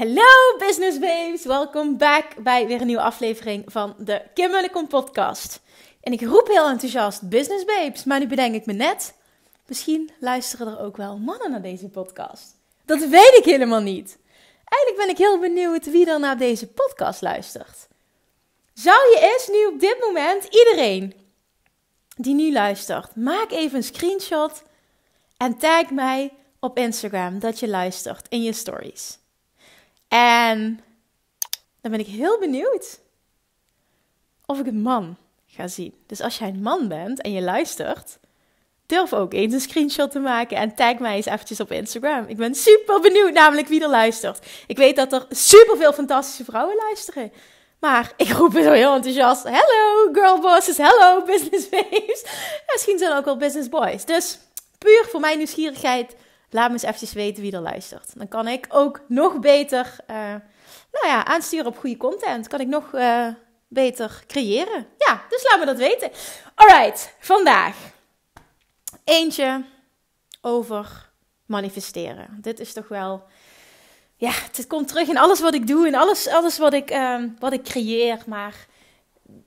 Hallo business babes, welkom back bij weer een nieuwe aflevering van de Kim Kom podcast. En ik roep heel enthousiast business babes, maar nu bedenk ik me net, misschien luisteren er ook wel mannen naar deze podcast. Dat weet ik helemaal niet. Eigenlijk ben ik heel benieuwd wie er naar deze podcast luistert. Zou je eens nu op dit moment iedereen die nu luistert, maak even een screenshot en tag mij op Instagram dat je luistert in je stories. En dan ben ik heel benieuwd of ik een man ga zien. Dus als jij een man bent en je luistert, durf ook eens een screenshot te maken en tag mij eens eventjes op Instagram. Ik ben super benieuwd namelijk wie er luistert. Ik weet dat er superveel fantastische vrouwen luisteren. Maar ik roep het wel heel enthousiast: Hello, girl bosses, hello, business babes. Misschien zijn er ook wel business boys. Dus puur voor mijn nieuwsgierigheid Laat me eens eventjes weten wie er luistert. Dan kan ik ook nog beter eh, nou ja, aansturen op goede content. Kan ik nog eh, beter creëren. Ja, dus laat me dat weten. Alright, vandaag. Eentje over manifesteren. Dit is toch wel ja, het komt terug in alles wat ik doe en alles, alles wat, ik, ehm, wat ik creëer. Maar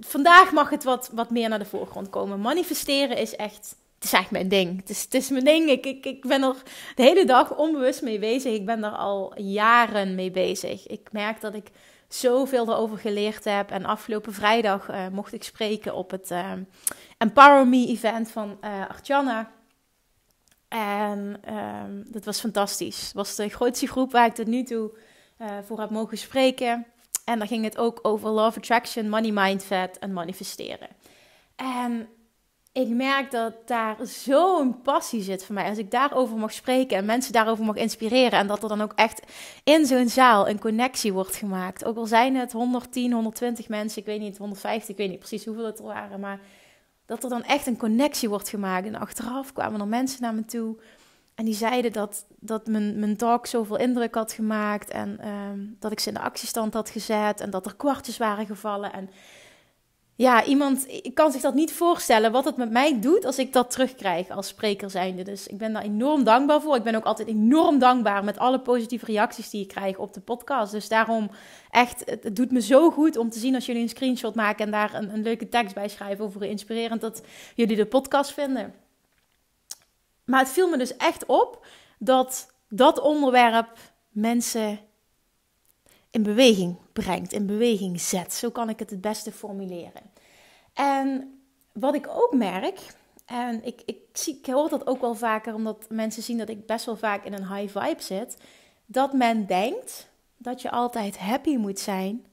vandaag mag het wat, wat meer naar de voorgrond komen. Manifesteren is echt het is echt mijn ding. Het is, het is mijn ding. Ik, ik, ik ben er de hele dag onbewust mee bezig. Ik ben er al jaren mee bezig. Ik merk dat ik zoveel erover geleerd heb. En afgelopen vrijdag eh, mocht ik spreken op het eh, Empower Me event van uh, En ehm, dat was fantastisch. Het was de grootste groep waar ik tot nu toe voor heb mogen spreken. En daar ging het ook over Love Attraction, Money Mindset en manifesteren. En ik merk dat daar zo'n passie zit voor mij. Als ik daarover mag spreken en mensen daarover mag inspireren. En dat er dan ook echt in zo'n zaal een connectie wordt gemaakt. Ook al zijn het 110, 120 mensen, ik weet niet, 150, ik weet niet precies hoeveel het er waren. Maar dat er dan echt een connectie wordt gemaakt. En achteraf kwamen er mensen naar me toe. En die zeiden dat, dat mijn, mijn talk zoveel indruk had gemaakt. En ehm, dat ik ze in de actiestand had gezet. En dat er kwartjes waren gevallen. En ja, iemand ik kan zich dat niet voorstellen wat het met mij doet als ik dat terugkrijg als spreker zijnde. Dus ik ben daar enorm dankbaar voor. Ik ben ook altijd enorm dankbaar met alle positieve reacties die ik krijg op de podcast. Dus daarom echt, het, doet me zo goed om te zien als jullie een screenshot maken en daar een, een leuke tekst bij schrijven over hoe inspirerend dat jullie de podcast vinden. Maar het viel me dus echt op dat dat onderwerp mensen in beweging brengt, in beweging zet. Zo kan ik het het beste formuleren. En wat ik ook merk, en ik, ik, zie, ik hoor dat ook wel vaker omdat mensen zien dat ik best wel vaak in een high vibe zit, dat men denkt dat je altijd happy moet zijn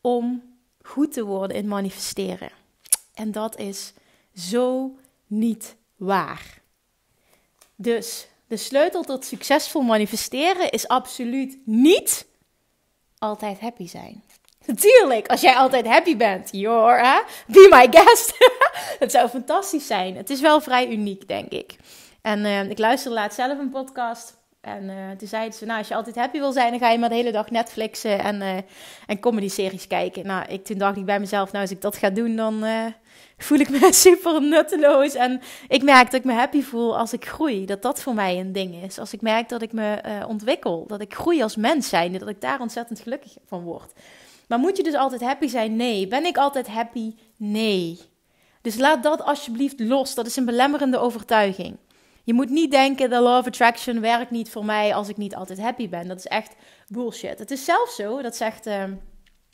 om goed te worden in manifesteren. En dat is zo niet waar. Dus de sleutel tot succesvol manifesteren is absoluut niet altijd happy zijn. Natuurlijk, als jij altijd happy bent, you're, hè? be my guest. het zou fantastisch zijn. Het is wel vrij uniek, denk ik. En eh, ik luisterde laatst zelf een podcast en eh, toen zeiden ze, nou, als je altijd happy wil zijn, dan ga je maar de hele dag Netflixen en, uh, en comedy-series kijken. Nou, ik, toen dacht ik bij mezelf, nou, als ik dat ga doen, dan eh, voel ik me super nutteloos. En ik merk dat ik me happy voel als ik groei, dat dat voor mij een ding is. Als ik merk dat ik me ontwikkel, dat ik groei als mens zijn, dat ik daar ontzettend gelukkig van word. Maar moet je dus altijd happy zijn? Nee. Ben ik altijd happy? Nee. Dus laat dat alsjeblieft los. Dat is een belemmerende overtuiging. Je moet niet denken, de law of attraction werkt niet voor mij als ik niet altijd happy ben. Dat is echt bullshit. Het is zelfs zo, dat zegt uh,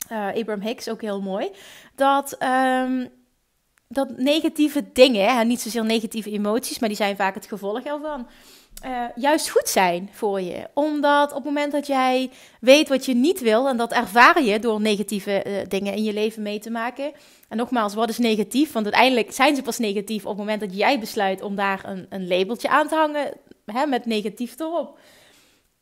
Abraham Hicks ook heel mooi, dat, ehm, dat negatieve dingen, en niet zozeer negatieve emoties, maar die zijn vaak het gevolg ervan eh, juist goed zijn voor je. Omdat op het moment dat jij weet wat je niet wil, en dat ervaar je door negatieve eh, dingen in je leven mee te maken. En nogmaals, wat is negatief? Want uiteindelijk zijn ze pas negatief op het moment dat jij besluit om daar een, een labeltje aan te hangen hè, met negatief erop.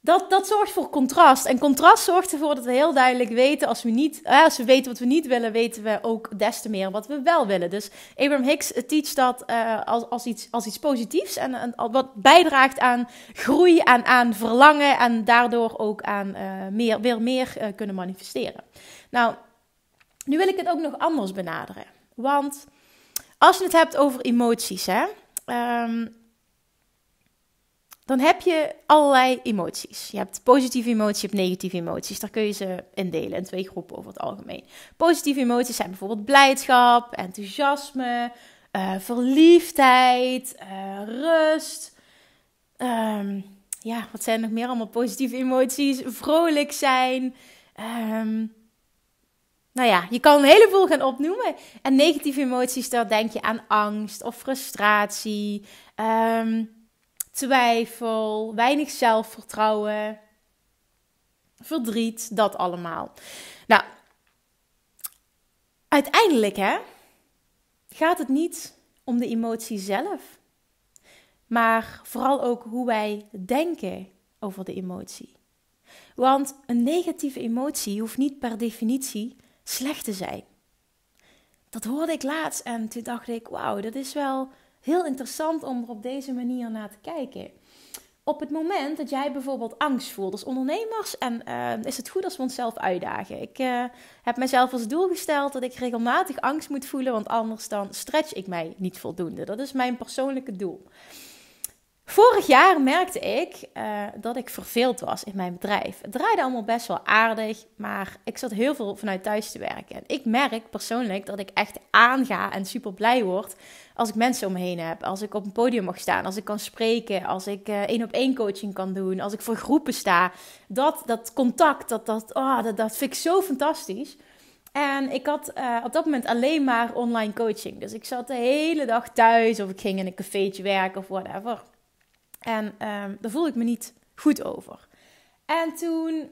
Dat, dat zorgt voor contrast. En contrast zorgt ervoor dat we heel duidelijk weten, als we, niet, als we weten wat we niet willen, weten we ook des te meer wat we wel willen. Dus Abraham Hicks teacht dat eh, als, als, iets, als iets positiefs en, wat bijdraagt aan groei en aan verlangen en daardoor ook aan eh, meer, weer meer eh, kunnen manifesteren. Nou, nu wil ik het ook nog anders benaderen. Want als je het hebt over emoties, hè. Ehm, dan heb je allerlei emoties. Je hebt positieve emoties, je hebt negatieve emoties. Daar kun je ze indelen in twee groepen over het algemeen. Positieve emoties zijn bijvoorbeeld blijdschap, enthousiasme, eh, verliefdheid, eh, rust. Ehm, ja, wat zijn nog meer allemaal positieve emoties? Vrolijk zijn. Ehm, nou ja, je kan een heleboel gaan opnoemen. En negatieve emoties, daar denk je aan angst of frustratie. Ehm, twijfel, weinig zelfvertrouwen, verdriet, dat allemaal. Nou, uiteindelijk hè, gaat het niet om de emotie zelf, maar vooral ook hoe wij denken over de emotie. Want een negatieve emotie hoeft niet per definitie slecht te zijn. Dat hoorde ik laatst en toen dacht ik: wauw, dat is wel heel interessant om er op deze manier naar te kijken. Op het moment dat jij bijvoorbeeld angst voelt als ondernemers, en eh, is het goed als we onszelf uitdagen. Ik eh, heb mezelf als doel gesteld dat ik regelmatig angst moet voelen, want anders dan stretch ik mij niet voldoende. Dat is mijn persoonlijke doel. Vorig jaar merkte ik eh, dat ik verveeld was in mijn bedrijf. Het draaide allemaal best wel aardig, maar ik zat heel veel vanuit thuis te werken. En ik merk persoonlijk dat ik echt aanga en super blij word als ik mensen om me heen heb. Als ik op een podium mag staan, als ik kan spreken, als ik één op één coaching kan doen, als ik voor groepen sta. Dat, dat contact, dat, dat, oh, dat, dat vind ik zo fantastisch. En ik had eh, op dat moment alleen maar online coaching. Dus ik zat de hele dag thuis of ik ging in een cafeetje werken of whatever. En ehm, daar voelde ik me niet goed over. En toen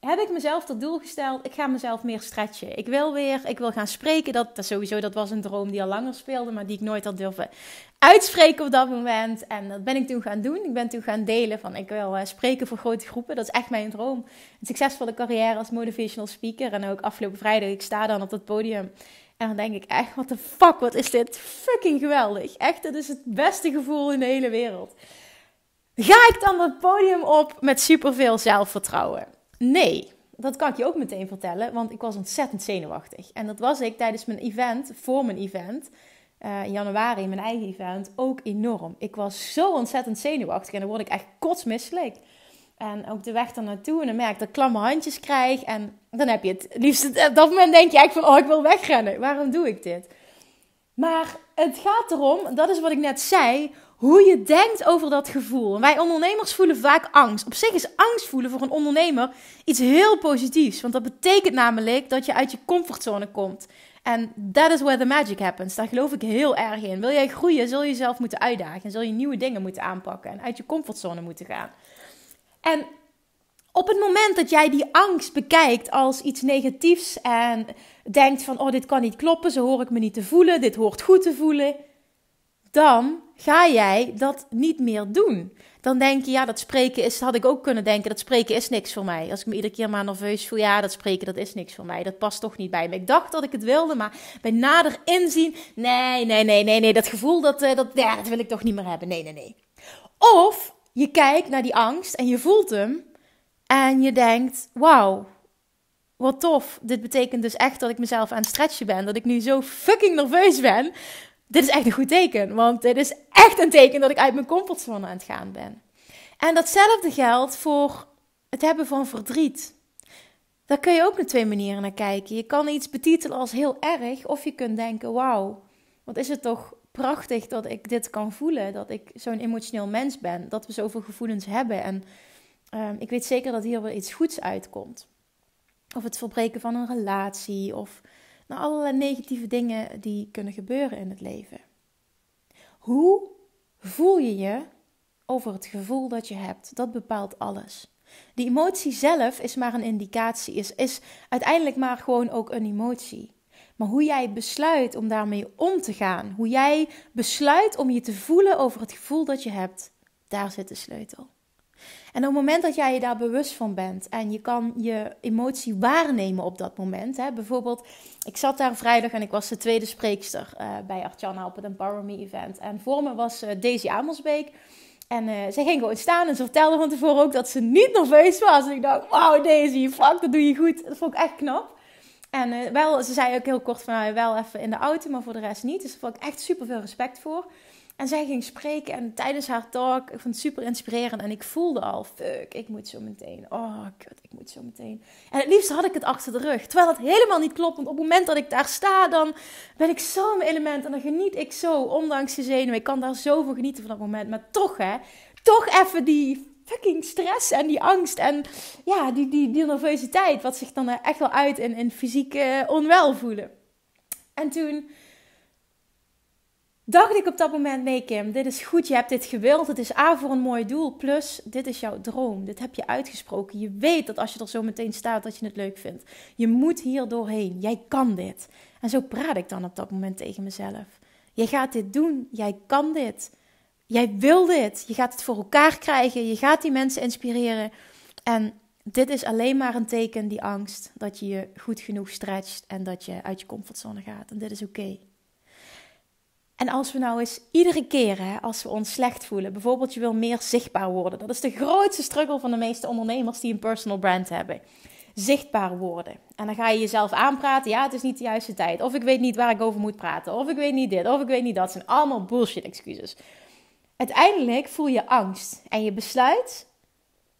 heb ik mezelf tot doel gesteld, ik ga mezelf meer stretchen. Ik wil weer, ik wil gaan spreken. Dat, sowieso, dat was een droom die al langer speelde, maar die ik nooit had durven uitspreken op dat moment. En dat ben ik toen gaan doen. Ik ben toen gaan delen van, ik wil eh, spreken voor grote groepen. Dat is echt mijn droom. Een succesvolle carrière als motivational speaker. En ook afgelopen vrijdag, ik sta dan op dat podium en dan denk ik echt, wat de fuck, wat is dit fucking geweldig. Echt, dit is het beste gevoel in de hele wereld. Ga ik dan dat podium op met superveel zelfvertrouwen? Nee, dat kan ik je ook meteen vertellen, want ik was ontzettend zenuwachtig. En dat was ik tijdens mijn event, voor mijn event, eh, in januari, mijn eigen event, ook enorm. Ik was zo ontzettend zenuwachtig en dan word ik echt kotsmisselijk. En ook de weg naartoe. En dan merk ik dat ik klamme handjes krijg. En dan heb je het liefst... Op dat moment denk je eigenlijk van... Oh, ik wil wegrennen. Waarom doe ik dit? Maar het gaat erom... Dat is wat ik net zei. Hoe je denkt over dat gevoel. wij ondernemers voelen vaak angst. Op zich is angst voelen voor een ondernemer iets heel positiefs. Want dat betekent namelijk dat je uit je comfortzone komt. En that is where the magic happens. Daar geloof ik heel erg in. Wil jij groeien, zul je jezelf moeten uitdagen. En zul je nieuwe dingen moeten aanpakken. En uit je comfortzone moeten gaan. En op het moment dat jij die angst bekijkt als iets negatiefs en denkt van oh dit kan niet kloppen, zo hoor ik me niet te voelen, dit hoort goed te voelen, dan ga jij dat niet meer doen. Dan denk je ja dat spreken is, had ik ook kunnen denken, dat spreken is niks voor mij. Als ik me iedere keer maar nerveus voel, ja dat spreken dat is niks voor mij, dat past toch niet bij me. Ik dacht dat ik het wilde, maar bij nader inzien, nee nee nee nee nee, dat gevoel dat, eh, dat, ja, dat wil ik toch niet meer hebben, nee nee nee. Of je kijkt naar die angst en je voelt hem. En je denkt: wauw, wat tof. Dit betekent dus echt dat ik mezelf aan het stretchen ben. Dat ik nu zo fucking nerveus ben. Dit is echt een goed teken. Want dit is echt een teken dat ik uit mijn comfortzone aan het gaan ben. En datzelfde geldt voor het hebben van verdriet. Daar kun je ook op twee manieren naar kijken. Je kan iets betitelen als heel erg, of je kunt denken: wauw, wat is het toch prachtig dat ik dit kan voelen. Dat ik zo'n emotioneel mens ben. Dat we zoveel gevoelens hebben. En ehm, ik weet zeker dat hier wel iets goeds uitkomt. Of het verbreken van een relatie. Of nou, allerlei negatieve dingen die kunnen gebeuren in het leven. Hoe voel je je over het gevoel dat je hebt? Dat bepaalt alles. Die emotie zelf is maar een indicatie. Is, is uiteindelijk maar gewoon ook een emotie. Maar hoe jij besluit om daarmee om te gaan, hoe jij besluit om je te voelen over het gevoel dat je hebt, daar zit de sleutel. En op het moment dat jij je daar bewust van bent en je kan je emotie waarnemen op dat moment. Hè, bijvoorbeeld, ik zat daar vrijdag en ik was de tweede spreekster uh, bij Artjana op het Empower Me event. En voor me was uh, Daisy Amersbeek. En uh, zij ging gewoon staan en ze vertelde van tevoren ook dat ze niet nerveus was. En ik dacht, wauw Daisy, fuck, dat doe je goed. Dat vond ik echt knap. En eh, wel, ze zei ook heel kort van nou, wel even in de auto, maar voor de rest niet. Dus daar vond ik echt super veel respect voor. En zij ging spreken en tijdens haar talk, ik vond het super inspirerend. En ik voelde al, fuck, ik moet zo meteen. Oh, kut, ik moet zo meteen. En het liefst had ik het achter de rug. Terwijl dat helemaal niet klopt, want op het moment dat ik daar sta, dan ben ik zo in mijn element. En dan geniet ik zo, ondanks de zenuwen. Ik kan daar zo van genieten van dat moment. Maar toch, hè, toch even die fucking stress en die angst en ja, die, die, die nervositeit, wat zich dan echt wel uit in, in fysiek eh, onwel voelen. En toen dacht ik op dat moment, nee Kim, dit is goed, je hebt dit gewild, het is A voor een mooi doel, plus dit is jouw droom, dit heb je uitgesproken. Je weet dat als je er zo meteen staat, dat je het leuk vindt. Je moet hier doorheen, jij kan dit. En zo praat ik dan op dat moment tegen mezelf. Jij gaat dit doen, jij kan dit. Jij wil dit. Je gaat het voor elkaar krijgen. Je gaat die mensen inspireren. En dit is alleen maar een teken, die angst, dat je je goed genoeg stretcht en dat je uit je comfortzone gaat. En dit is oké. En als we nou eens iedere keer, hè, als we ons slecht voelen, bijvoorbeeld je wil meer zichtbaar worden. Dat is de grootste struggle van de meeste ondernemers die een personal brand hebben. Zichtbaar worden. En dan ga je jezelf aanpraten, ja het is niet de juiste tijd. Of ik weet niet waar ik over moet praten. Of ik weet niet dit, of ik weet niet dat. Dat zijn allemaal bullshit excuses. Uiteindelijk voel je angst en je besluit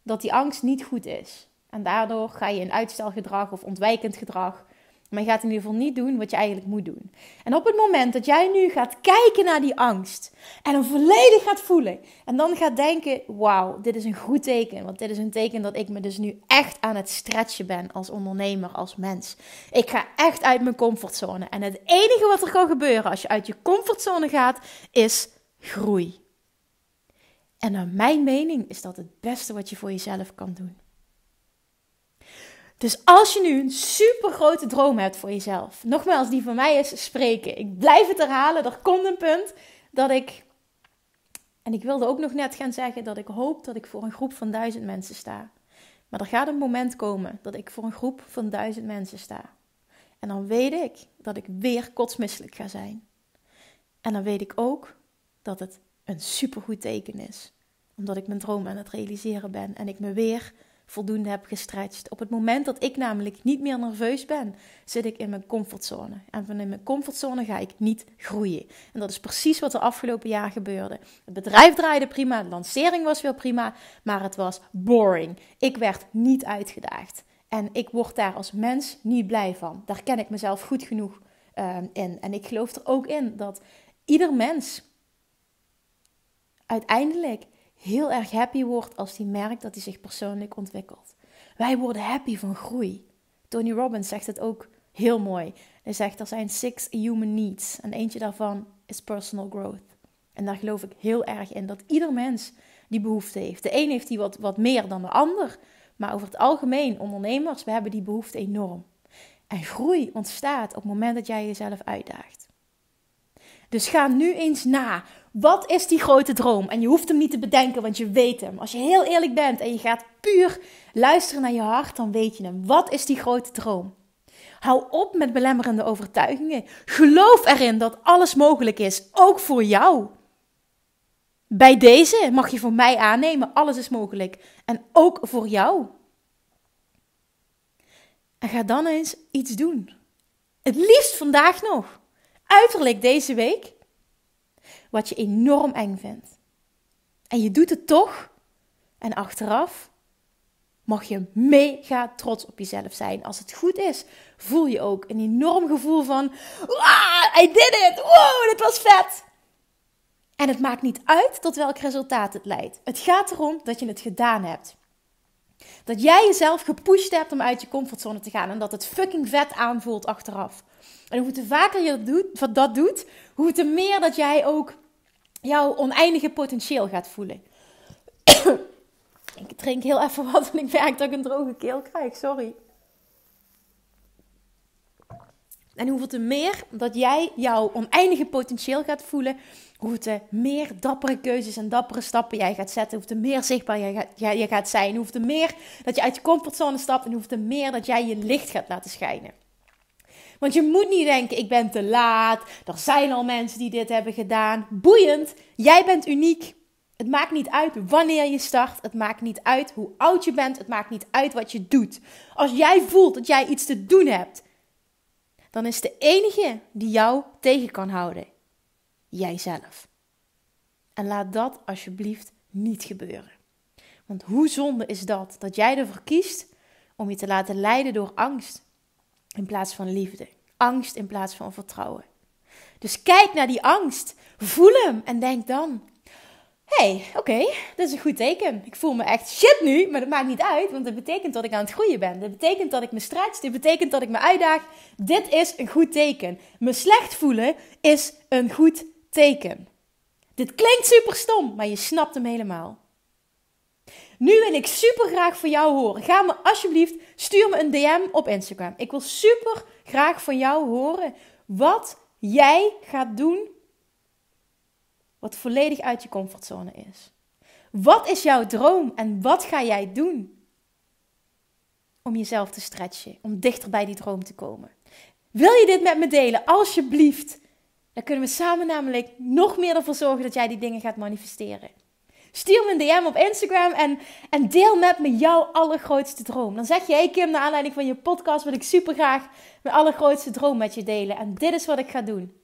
dat die angst niet goed is. En daardoor ga je in uitstelgedrag of ontwijkend gedrag. Maar je gaat in ieder geval niet doen wat je eigenlijk moet doen. En op het moment dat jij nu gaat kijken naar die angst en hem volledig gaat voelen en dan gaat denken: wauw, dit is een goed teken. Want dit is een teken dat ik me dus nu echt aan het stretchen ben als ondernemer, als mens. Ik ga echt uit mijn comfortzone. En het enige wat er kan gebeuren als je uit je comfortzone gaat, is groei. En naar mijn mening is dat het beste wat je voor jezelf kan doen. Dus als je nu een super grote droom hebt voor jezelf, nogmaals, die van mij is spreken. Ik blijf het herhalen. Er komt een punt dat ik. En ik wilde ook nog net gaan zeggen dat ik hoop dat ik voor een groep van duizend mensen sta. Maar er gaat een moment komen dat ik voor een groep van duizend mensen sta. En dan weet ik dat ik weer kotsmisselijk ga zijn. En dan weet ik ook dat het een supergoed teken is. Omdat ik mijn droom aan het realiseren ben en ik me weer voldoende heb gestretched. Op het moment dat ik namelijk niet meer nerveus ben, zit ik in mijn comfortzone. En in mijn comfortzone ga ik niet groeien. En dat is precies wat er afgelopen jaar gebeurde. Het bedrijf draaide prima, de lancering was weer prima, maar het was boring. Ik werd niet uitgedaagd. En ik word daar als mens niet blij van. Daar ken ik mezelf goed genoeg ehm, in. En ik geloof er ook in dat ieder mens uiteindelijk heel erg happy wordt als hij merkt dat hij zich persoonlijk ontwikkelt. Wij worden happy van groei. Tony Robbins zegt het ook heel mooi. Hij zegt er zijn six human needs en eentje daarvan is personal growth. En daar geloof ik heel erg in dat ieder mens die behoefte heeft. De een heeft die wat, wat meer dan de ander, maar over het algemeen, ondernemers, we hebben die behoefte enorm. En groei ontstaat op het moment dat jij jezelf uitdaagt. Dus ga nu eens na wat is die grote droom? En je hoeft hem niet te bedenken, want je weet hem. Als je heel eerlijk bent en je gaat puur luisteren naar je hart, dan weet je hem. Wat is die grote droom? Hou op met belemmerende overtuigingen. Geloof erin dat alles mogelijk is, ook voor jou. Bij deze mag je voor mij aannemen: alles is mogelijk. En ook voor jou. En ga dan eens iets doen. Het liefst vandaag nog. Uiterlijk deze week wat je enorm eng vindt. En je doet het toch. En achteraf mag je mega trots op jezelf zijn. Als het goed is, voel je ook een enorm gevoel van: wow, I did it! Wow, dit was vet! En het maakt niet uit tot welk resultaat het leidt. Het gaat erom dat je het gedaan hebt. Dat jij jezelf gepusht hebt om uit je comfortzone te gaan en dat het fucking vet aanvoelt achteraf. En hoe te vaker je dat doet, dat doet, hoe te meer dat jij ook jouw oneindige potentieel gaat voelen. ik drink heel even wat en ik merk dat ik een droge keel krijg, sorry. En hoeveel te meer dat jij jouw oneindige potentieel gaat voelen, hoe te meer dappere keuzes en dappere stappen jij gaat zetten, hoe te meer zichtbaar jij gaat, jij, gaat zijn, hoe te meer dat je uit je comfortzone stapt en hoe te meer dat jij je licht gaat laten schijnen. Want je moet niet denken, ik ben te laat. Er zijn al mensen die dit hebben gedaan. Boeiend, jij bent uniek. Het maakt niet uit wanneer je start. Het maakt niet uit hoe oud je bent. Het maakt niet uit wat je doet. Als jij voelt dat jij iets te doen hebt, dan is de enige die jou tegen kan houden jijzelf. En laat dat alsjeblieft niet gebeuren. Want hoe zonde is dat dat jij ervoor kiest om je te laten leiden door angst, in plaats van liefde. Angst in plaats van vertrouwen. Dus kijk naar die angst, voel hem en denk dan: hey, oké, dat is een goed teken. Ik voel me echt shit nu, maar dat maakt niet uit, want dat betekent dat ik aan het groeien ben. Dat betekent dat ik me stretch, dit betekent dat ik me uitdaag. Dit is een goed teken. Me slecht voelen is een goed teken. Dit klinkt super stom, maar je snapt hem helemaal. Nu wil ik super graag van jou horen. Ga me alsjeblieft, stuur me een DM op Instagram. Ik wil super graag van jou horen wat jij gaat doen wat volledig uit je comfortzone is. Wat is jouw droom en wat ga jij doen om jezelf te stretchen, om dichter bij die droom te komen? Wil je dit met me delen? Alsjeblieft. Dan kunnen we samen namelijk nog meer ervoor zorgen dat jij die dingen gaat manifesteren. Stuur me een DM op Instagram en, en deel met me jouw allergrootste droom. Dan zeg je, hey Kim, naar aanleiding van je podcast wil ik super graag mijn allergrootste droom met je delen. En dit is wat ik ga doen.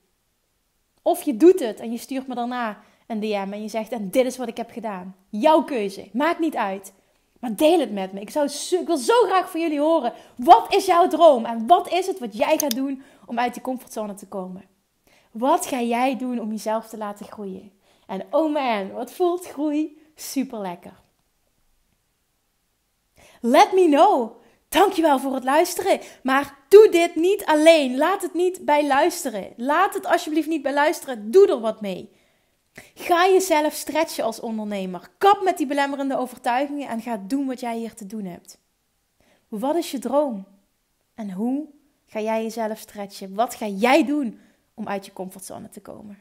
Of je doet het en je stuurt me daarna een DM en je zegt, en dit is wat ik heb gedaan. Jouw keuze, maakt niet uit. Maar deel het met me. Ik, zou ik wil zo graag van jullie horen. Wat is jouw droom? En wat is het wat jij gaat doen om uit die comfortzone te komen? Wat ga jij doen om jezelf te laten groeien? En oh man, wat voelt groei super lekker. Let me know. Dankjewel voor het luisteren. Maar doe dit niet alleen. Laat het niet bij luisteren. Laat het alsjeblieft niet bij luisteren. Doe er wat mee. Ga jezelf stretchen als ondernemer. Kap met die belemmerende overtuigingen en ga doen wat jij hier te doen hebt. Wat is je droom? En hoe ga jij jezelf stretchen? Wat ga jij doen om uit je comfortzone te komen?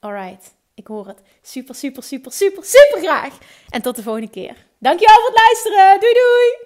Alright. Ik hoor het super, super, super, super, super graag. En tot de volgende keer. Dankjewel voor het luisteren. Doei doei!